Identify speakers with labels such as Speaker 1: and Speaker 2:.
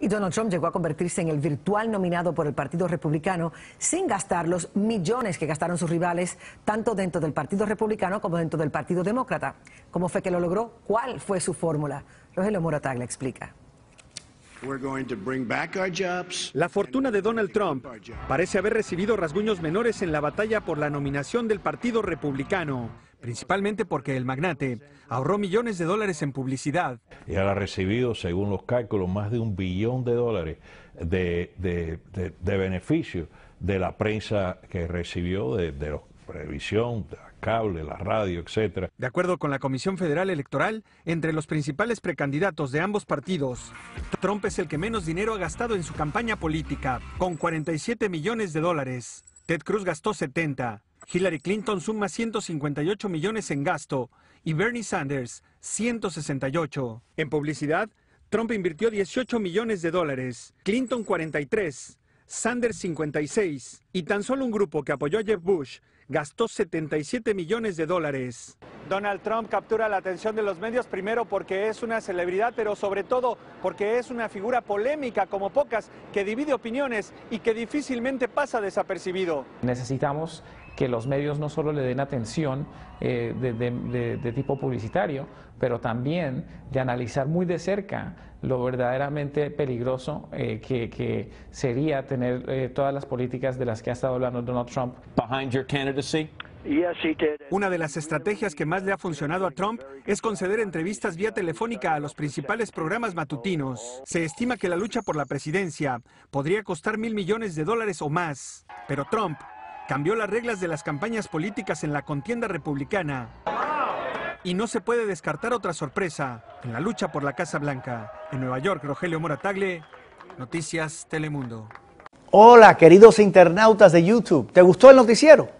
Speaker 1: Y Donald Trump llegó a convertirse en el virtual nominado por el Partido Republicano sin gastar los millones que gastaron sus rivales, tanto dentro del Partido Republicano como dentro del Partido Demócrata. ¿Cómo fue que lo logró? ¿Cuál fue su fórmula? Rogelio Moratag le explica.
Speaker 2: La fortuna de Donald Trump parece haber recibido rasguños menores en la batalla por la nominación del Partido Republicano principalmente porque el magnate ahorró millones de dólares en publicidad. Y ha recibido, según los cálculos, más de un billón de dólares de, beneficio de la prensa que recibió de, de la cable, la radio, etc. De acuerdo con la Comisión Federal Electoral, entre los principales precandidatos de ambos partidos, Trump es el que menos dinero ha gastado en su campaña política, con 47 millones de dólares. Ted Cruz gastó 70 Hillary Clinton suma 158 millones en gasto y Bernie Sanders 168. En publicidad, Trump invirtió 18 millones de dólares, Clinton 43, Sanders 56 y tan solo un grupo que apoyó a Jeff Bush gastó 77 millones de dólares. Donald Trump captura la atención de los medios, primero porque es una celebridad, pero sobre todo porque es una figura polémica como pocas, que divide opiniones y que difícilmente pasa desapercibido.
Speaker 1: Necesitamos que los medios no solo le den atención eh, de, tipo publicitario, pero también de analizar muy de cerca lo verdaderamente peligroso eh, que, sería tener eh, todas las políticas de las que ha estado hablando Donald Trump. Behind your una de las estrategias que más le ha funcionado a Trump
Speaker 2: es conceder entrevistas vía telefónica a los principales programas matutinos. Se estima que la lucha por la presidencia podría costar mil millones de dólares o más, pero Trump cambió las reglas de las campañas políticas en la contienda republicana. Y no se puede descartar otra sorpresa en la lucha por la Casa Blanca. En Nueva York, Rogelio Moratagle, Noticias Telemundo.
Speaker 3: Hola, queridos internautas de YouTube. ¿Te gustó el noticiero?